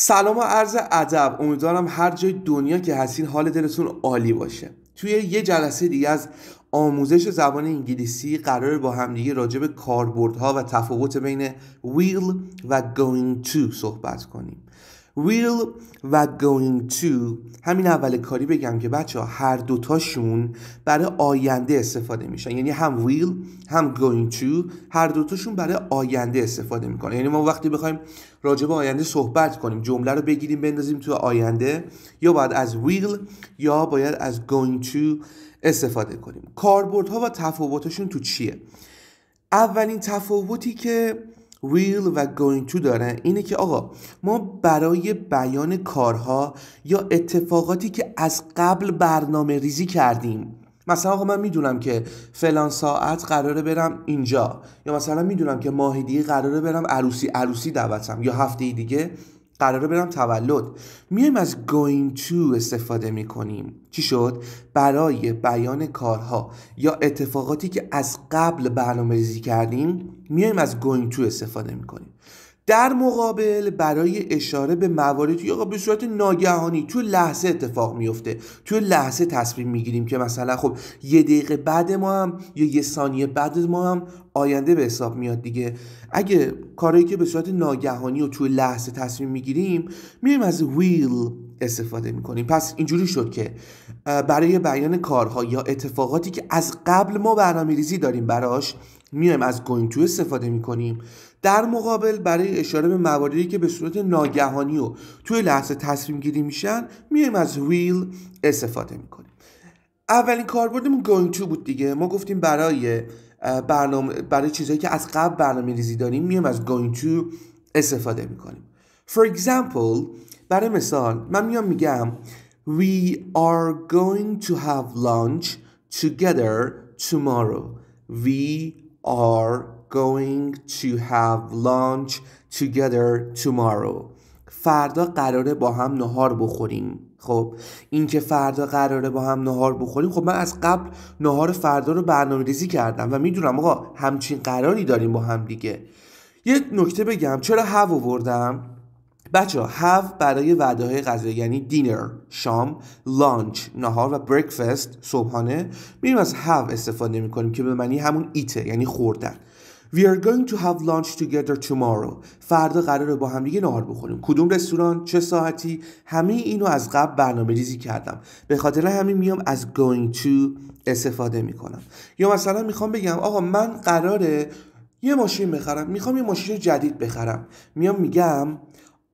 سلام و عرض ادب امیدوارم هر جای دنیا که هستین حال دلتون عالی باشه توی یه جلسه دیگه از آموزش زبان انگلیسی قرار با همدیگه راجع به کاربردها و تفاوت بین will و going to صحبت کنیم will و going to همین اول کاری بگم که بچه ها هر دوتاشون برای آینده استفاده میشن یعنی هم will هم going to هر دوتاشون برای آینده استفاده میکنن یعنی ما وقتی بخوایم راجع به آینده صحبت کنیم جمله رو بگیریم بندازیم تو آینده یا باید از will یا باید از going to استفاده کنیم کاربردها و تفاوتشون تو چیه اولین تفاوتی که will و going to داره اینه که آقا ما برای بیان کارها یا اتفاقاتی که از قبل برنامه ریزی کردیم مثلا آقا من میدونم که فلان ساعت قراره برم اینجا یا مثلا میدونم که ماهی دیگه قراره برم عروسی عروسی دعوتم یا هفته دیگه قراره برم تولد میایم از going to استفاده میکنیم چی شد برای بیان کارها یا اتفاقاتی که از قبل برنامه‌ریزی کردیم میایم از going to استفاده میکنیم در مقابل برای اشاره به مواردی یا به صورت ناگهانی تو لحظه اتفاق میفته تو لحظه تصمیم میگیریم که مثلا خب یه دقیقه بعد ما هم یا یه ثانیه بعد ما هم آینده به حساب میاد دیگه اگه کارهایی که به صورت ناگهانی و تو لحظه تصمیم میگیریم میایم از ویل استفاده میکنیم پس اینجوری شد که برای بیان کارها یا اتفاقاتی که از قبل ما برنامه ریزی داریم براش میایم از going to استفاده میکنیم در مقابل برای اشاره به مواردی که به صورت ناگهانی و توی لحظه تصمیم گیری میشن میایم از will استفاده میکنیم اولین کاربردمون going to بود دیگه ما گفتیم برای برنامه برای چیزهایی که از قبل برنامه ریزی داریم میایم از going to استفاده میکنیم for example برای مثال من میام میگم We are going to have lunch together tomorrow We are going to have lunch together tomorrow فردا قراره با هم نهار بخوریم خب اینکه فردا قراره با هم نهار بخوریم خب من از قبل نهار فردا رو برنامه ریزی کردم و میدونم آقا همچین قراری داریم با هم دیگه یه نکته بگم چرا هو وردم؟ بچه هاو برای وعده های غذایی یعنی دینر شام لانچ نهار و بریکفست صبحانه میریم از هاو استفاده میکنیم که به معنی همون ایته یعنی خوردن We are going to have lunch together tomorrow. فردا قراره با هم دیگه نهار بخوریم. کدوم رستوران، چه ساعتی؟ همه اینو از قبل برنامه ریزی کردم. به خاطر همین میام از going to استفاده میکنم. یا مثلا میخوام بگم آقا من قراره یه ماشین بخرم. میخوام یه ماشین جدید بخرم. میام میگم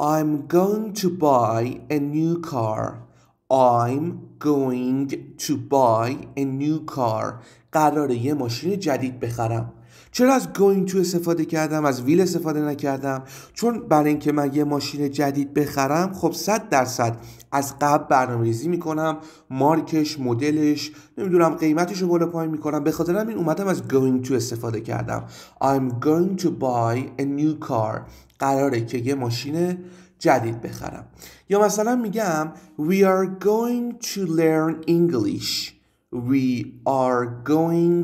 I'm going to buy a new car I'm going to buy a new car قراره یه ماشین جدید بخرم چرا از going to استفاده کردم از ویل استفاده نکردم چون برای اینکه من یه ماشین جدید بخرم خب 100 درصد از قبل ریزی میکنم مارکش مدلش نمیدونم قیمتش رو بالا پایین میکنم به خاطر این اومدم از going to استفاده کردم I'm going to buy a new car قراره که یه ماشین جدید بخرم یا مثلا میگم we are going to learn English we are going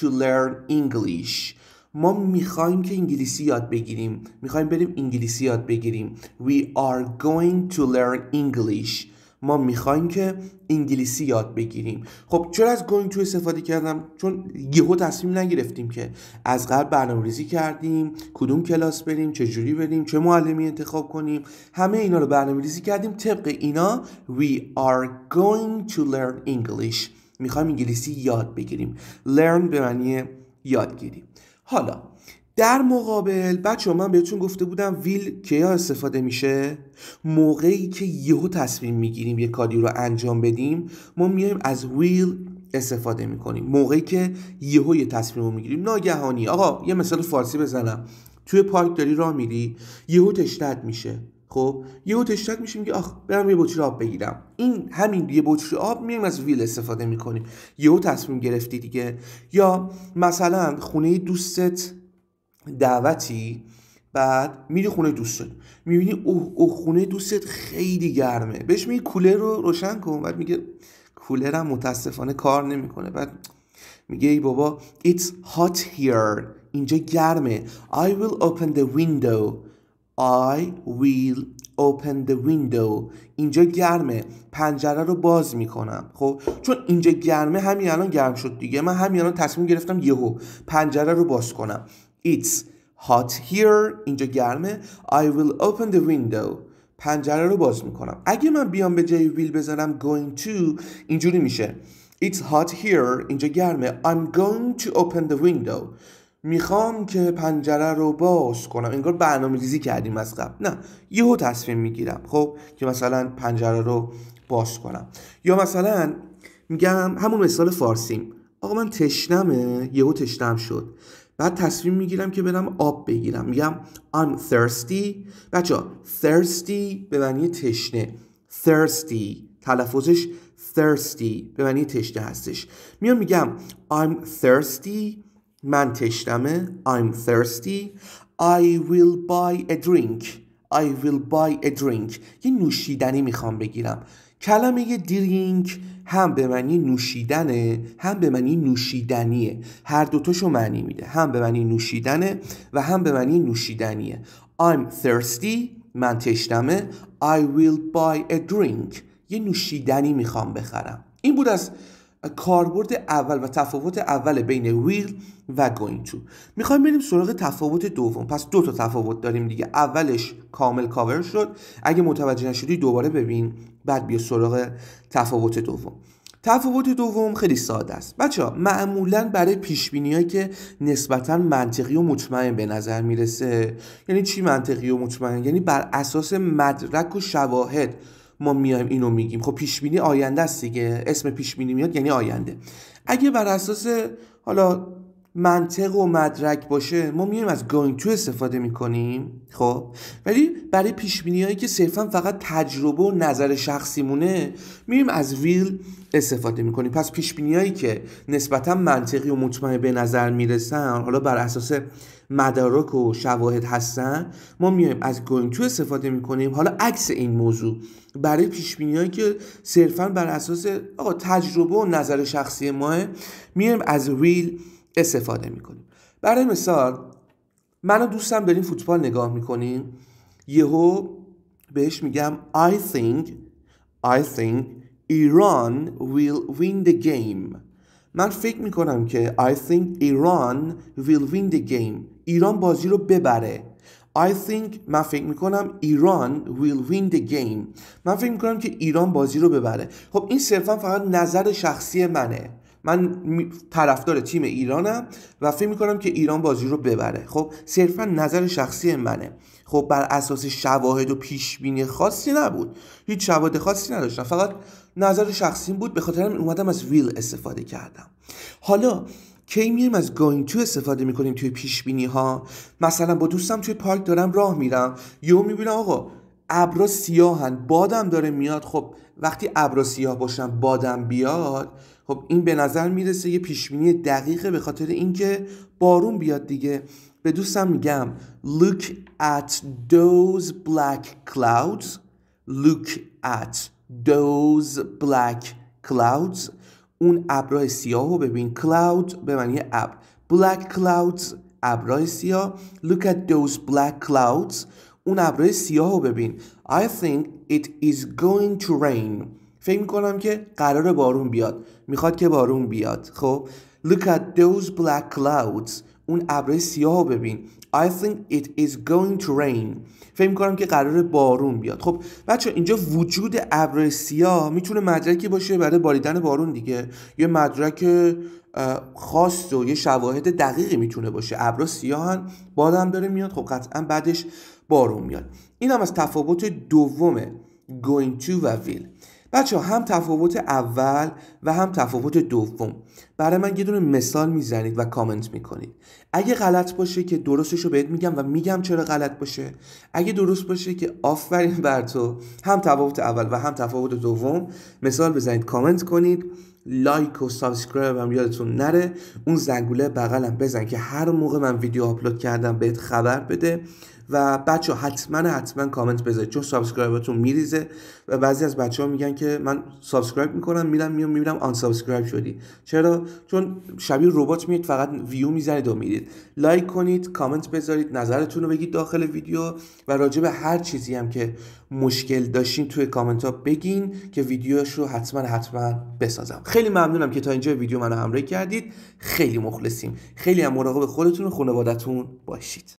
to learn English ما میخوایم که انگلیسی یاد بگیریم میخوایم بریم انگلیسی یاد بگیریم we are going to learn English ما میخوایم که انگلیسی یاد بگیریم خب چرا از گوینگ تو استفاده کردم چون یهو تصمیم نگرفتیم که از قبل برنامه‌ریزی کردیم کدوم کلاس بریم چه جوری بریم چه معلمی انتخاب کنیم همه اینا رو برنامه‌ریزی کردیم طبق اینا we are going to learn English میخوایم انگلیسی یاد بگیریم learn به معنی یادگیری حالا در مقابل بچه من بهتون گفته بودم ویل کیا استفاده میشه موقعی که یهو تصمیم میگیریم یه کاری رو انجام بدیم ما میایم از ویل استفاده میکنیم موقعی که یهو یه تصمیم رو میگیریم ناگهانی آقا یه مثال فارسی بزنم توی پارک داری راه میری یهو تشتت میشه خب یهو تشتت میشه میگه آخ برم یه بطری آب بگیرم این همین یه بطری آب میایم از ویل استفاده میکنیم یهو تصمیم گرفتی دیگه یا مثلا خونه دوستت دعوتی بعد میری خونه دوستت میبینی اوه او خونه دوستت خیلی گرمه بهش میگی کولر رو روشن کن بعد میگه کولرم متاسفانه کار نمیکنه بعد میگه ای بابا it's hot here اینجا گرمه I will open the window I will open the window اینجا گرمه پنجره رو باز میکنم خب چون اینجا گرمه همین الان گرم شد دیگه من همین الان تصمیم گرفتم یهو پنجره رو باز کنم It's hot here اینجا گرمه I will open the window پنجره رو باز میکنم اگه من بیام به جای will بزنم going to اینجوری میشه It's hot here اینجا گرمه I'm going to open the window میخوام که پنجره رو باز کنم انگار برنامه ریزی کردیم از قبل نه یهو تصمیم میگیرم خب که مثلا پنجره رو باز کنم یا مثلا میگم همون مثال فارسیم آقا من تشنمه یهو تشنم شد بعد تصمیم میگیرم که برم آب بگیرم میگم I'm thirsty بچه ها thirsty به معنی تشنه thirsty تلفظش thirsty به معنی تشنه هستش میام میگم I'm thirsty من تشنمه I'm thirsty I will buy a drink I will buy a drink یه نوشیدنی میخوام بگیرم کلمه درینک هم به معنی نوشیدنه هم به معنی نوشیدنیه هر دوتاشو معنی میده هم به معنی نوشیدنه و هم به معنی نوشیدنیه I'm thirsty من تشنمه I will buy a drink یه نوشیدنی میخوام بخرم این بود از کاربرد اول و تفاوت اول بین will و going to میخوایم بریم سراغ تفاوت دوم پس دو تا تفاوت داریم دیگه اولش کامل کاور شد اگه متوجه نشدی دوباره ببین بعد بیا سراغ تفاوت دوم تفاوت دوم خیلی ساده است بچه ها معمولا برای پیش که نسبتا منطقی و مطمئن به نظر میرسه یعنی چی منطقی و مطمئن یعنی بر اساس مدرک و شواهد ما میایم اینو میگیم خب پیش بینی آینده است دیگه اسم پیش بینی میاد یعنی آینده اگه بر اساس حالا منطق و مدرک باشه ما میایم از گوینگ تو استفاده میکنیم خب ولی برای پیش هایی که صرفا فقط تجربه و نظر شخصی مونه میایم از ویل استفاده میکنیم پس پیش هایی که نسبتا منطقی و مطمئن به نظر میرسن حالا بر اساس مدارک و شواهد هستن ما میایم از گوینگ تو استفاده میکنیم حالا عکس این موضوع برای پیش هایی که صرفا بر اساس آقا تجربه و نظر شخصی ماه میایم از ویل استفاده میکنیم برای مثال من و دوستم داریم فوتبال نگاه میکنیم یهو بهش میگم I think I think ایران will win the game من فکر میکنم که I think ایران will win the game ایران بازی رو ببره I think من فکر میکنم ایران will win the game من فکر میکنم که ایران بازی رو ببره خب این صرفا فقط نظر شخصی منه من طرفدار تیم ایرانم و فکر میکنم که ایران بازی رو ببره خب صرفا نظر شخصی منه خب بر اساس شواهد و پیش بینی خاصی نبود هیچ شواهد خاصی نداشتم فقط نظر شخصی بود به خاطر اومدم از ویل استفاده کردم حالا کی میریم از گوینگ تو استفاده میکنیم توی پیش بینی ها مثلا با دوستم توی پارک دارم راه میرم یهو میبینم آقا ابرا سیاهن بادم داره میاد خب وقتی ابرا سیاه باشن بادم بیاد خب این به نظر میرسه یه پیشبینی دقیقه به خاطر اینکه بارون بیاد دیگه به دوستم میگم look at those black clouds look at those black clouds اون ابرای سیاه رو ببین cloud به معنی ابر black clouds ابرای سیاه look at those black clouds اون ابرای سیاه رو ببین I think it is going to rain فکر میکنم که قرار بارون بیاد میخواد که بارون بیاد خب Look at those black clouds اون ابرای سیاه رو ببین I think it is going to rain فکر میکنم که قرار بارون بیاد خب بچه اینجا وجود ابر سیاه میتونه مدرکی باشه برای باریدن بارون دیگه یه مدرک خاص و یه شواهد دقیقی میتونه باشه ابرا سیاهن بادم داره میاد خب قطعا بعدش بارون میاد این هم از تفاوت دوم going to و will بچه هم تفاوت اول و هم تفاوت دوم برای من یه دونه مثال میزنید و کامنت میکنید اگه غلط باشه که درستش رو بهت میگم و میگم چرا غلط باشه اگه درست باشه که آفرین بر تو هم تفاوت اول و هم تفاوت دوم مثال بزنید کامنت کنید لایک و سابسکرایب هم یادتون نره اون زنگوله بغلم بزن که هر موقع من ویدیو آپلود کردم بهت خبر بده و بچه حتما حتما کامنت بذارید چون سابسکرایبتون میریزه و بعضی از بچه ها میگن که من سابسکرایب میکنم میرم میام میبینم آن سابسکرایب شدی چرا چون شبیه ربات میید فقط ویو میزنید و میرید لایک کنید کامنت بذارید نظرتون رو بگید داخل ویدیو و راجع به هر چیزی هم که مشکل داشتین توی کامنت ها بگین که ویدیوش رو حتما حتما بسازم خیلی ممنونم که تا اینجا ویدیو منو همراهی کردید خیلی مخلصیم خیلی هم مراقب خودتون و خانوادتون باشید